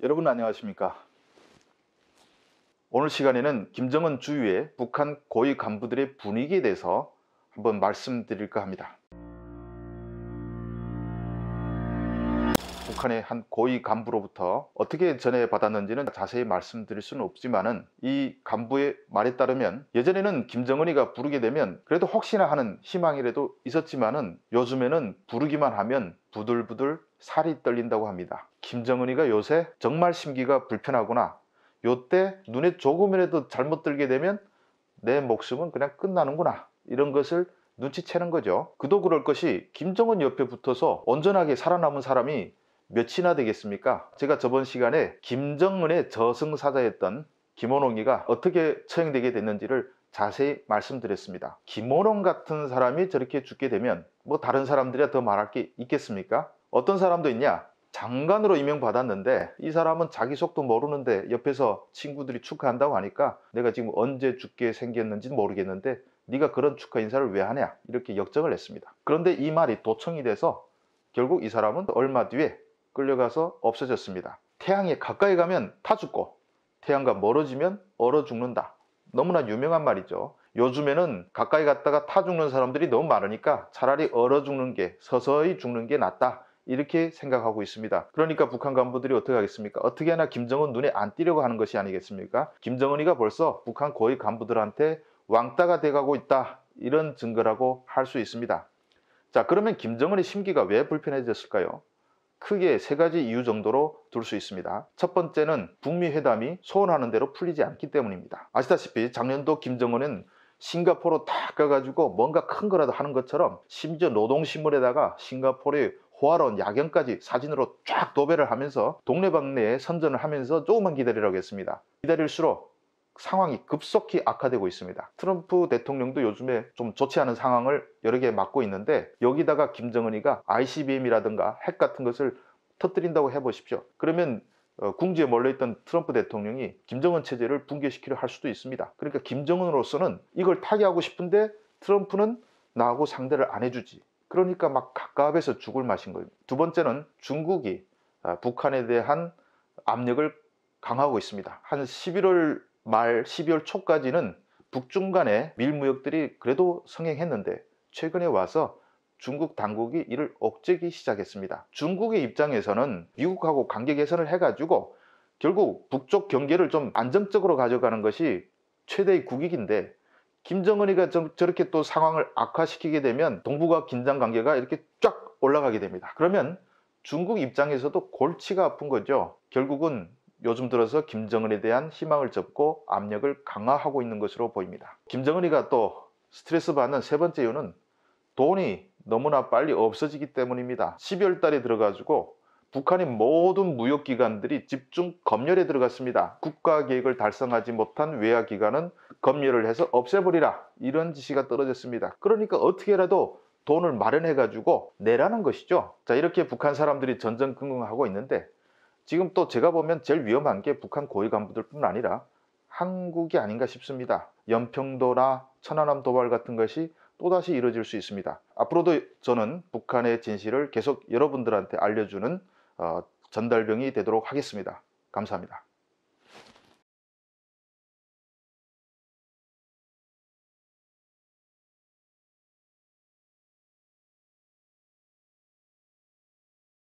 여러분 안녕하십니까? 오늘 시간에는 김정은 주위의 북한 고위 간부들의 분위기에 대해서 한번 말씀드릴까 합니다. 북한의 한 고위 간부로부터 어떻게 전해받았는지는 자세히 말씀드릴 수는 없지만 이 간부의 말에 따르면 예전에는 김정은이가 부르게 되면 그래도 혹시나 하는 희망이라도 있었지만 요즘에는 부르기만 하면 부들부들 살이 떨린다고 합니다. 김정은이가 요새 정말 심기가 불편하구나 요때 눈에 조금이라도 잘못 들게 되면 내 목숨은 그냥 끝나는구나 이런 것을 눈치채는 거죠 그도 그럴 것이 김정은 옆에 붙어서 온전하게 살아남은 사람이 몇이나 되겠습니까 제가 저번 시간에 김정은의 저승사자였던 김원홍이가 어떻게 처형되게 됐는지를 자세히 말씀드렸습니다 김원홍 같은 사람이 저렇게 죽게 되면 뭐 다른 사람들이 더 말할 게 있겠습니까 어떤 사람도 있냐 장관으로 임명받았는데 이 사람은 자기 속도 모르는데 옆에서 친구들이 축하한다고 하니까 내가 지금 언제 죽게 생겼는지 모르겠는데 네가 그런 축하 인사를 왜 하냐 이렇게 역정을 냈습니다. 그런데 이 말이 도청이 돼서 결국 이 사람은 얼마 뒤에 끌려가서 없어졌습니다. 태양에 가까이 가면 타 죽고 태양과 멀어지면 얼어 죽는다. 너무나 유명한 말이죠. 요즘에는 가까이 갔다가 타 죽는 사람들이 너무 많으니까 차라리 얼어 죽는 게 서서히 죽는 게 낫다. 이렇게 생각하고 있습니다. 그러니까 북한 간부들이 어떻게 하겠습니까? 어떻게 하나 김정은 눈에 안 띄려고 하는 것이 아니겠습니까? 김정은이가 벌써 북한 고위 간부들한테 왕따가 돼가고 있다 이런 증거라고 할 수 있습니다. 자 그러면 김정은의 심기가 왜 불편해졌을까요? 크게 세 가지 이유 정도로 둘 수 있습니다. 첫 번째는 북미 회담이 소원하는 대로 풀리지 않기 때문입니다. 아시다시피 작년도 김정은은 싱가포르 다 가가지고 뭔가 큰 거라도 하는 것처럼 심지어 노동신문에다가 싱가포르의 호화로운 야경까지 사진으로 쫙 도배를 하면서 동네방네에 선전을 하면서 조금만 기다리라고 했습니다. 기다릴수록 상황이 급속히 악화되고 있습니다. 트럼프 대통령도 요즘에 좀 좋지 않은 상황을 여러 개 맡고 있는데 여기다가 김정은이가 ICBM이라든가 핵 같은 것을 터뜨린다고 해보십시오. 그러면 어, 궁지에 몰려있던 트럼프 대통령이 김정은 체제를 붕괴시키려 할 수도 있습니다. 그러니까 김정은으로서는 이걸 타개하고 싶은데 트럼프는 나하고 상대를 안 해주지. 그러니까 막갑갑에서 죽을 맛인 거예요. 두 번째는 중국이 아, 북한에 대한 압력을 강화하고 있습니다. 한 11월 말, 12월 초까지는 북중 간의 밀무역들이 그래도 성행했는데 최근에 와서 중국 당국이 이를 억제기 시작했습니다. 중국의 입장에서는 미국하고 관계 개선을 해가지고 결국 북쪽 경계를 좀 안정적으로 가져가는 것이 최대의 국익인데 김정은이가 저, 저렇게 또 상황을 악화시키게 되면 동북아 긴장 관계가 이렇게 쫙 올라가게 됩니다. 그러면 중국 입장에서도 골치가 아픈 거죠. 결국은 요즘 들어서 김정은에 대한 희망을 접고 압력을 강화하고 있는 것으로 보입니다. 김정은이가 또 스트레스 받는 세 번째 이유는 돈이 너무나 빨리 없어지기 때문입니다. 12월 달에 들어가지고 북한의 모든 무역기관들이 집중 검열에 들어갔습니다. 국가 계획을 달성하지 못한 외화기관은 검열을 해서 없애버리라 이런 지시가 떨어졌습니다. 그러니까 어떻게라도 돈을 마련해 가지고 내라는 것이죠. 자 이렇게 북한 사람들이 전전긍긍하고 있는데 지금 또 제가 보면 제일 위험한 게 북한 고위 간부들뿐 아니라 한국이 아닌가 싶습니다. 연평도나 천안함 도발 같은 것이 또다시 이루어질 수 있습니다. 앞으로도 저는 북한의 진실을 계속 여러분들한테 알려주는 어, 전달병이 되도록 하겠습니다. 감사합니다.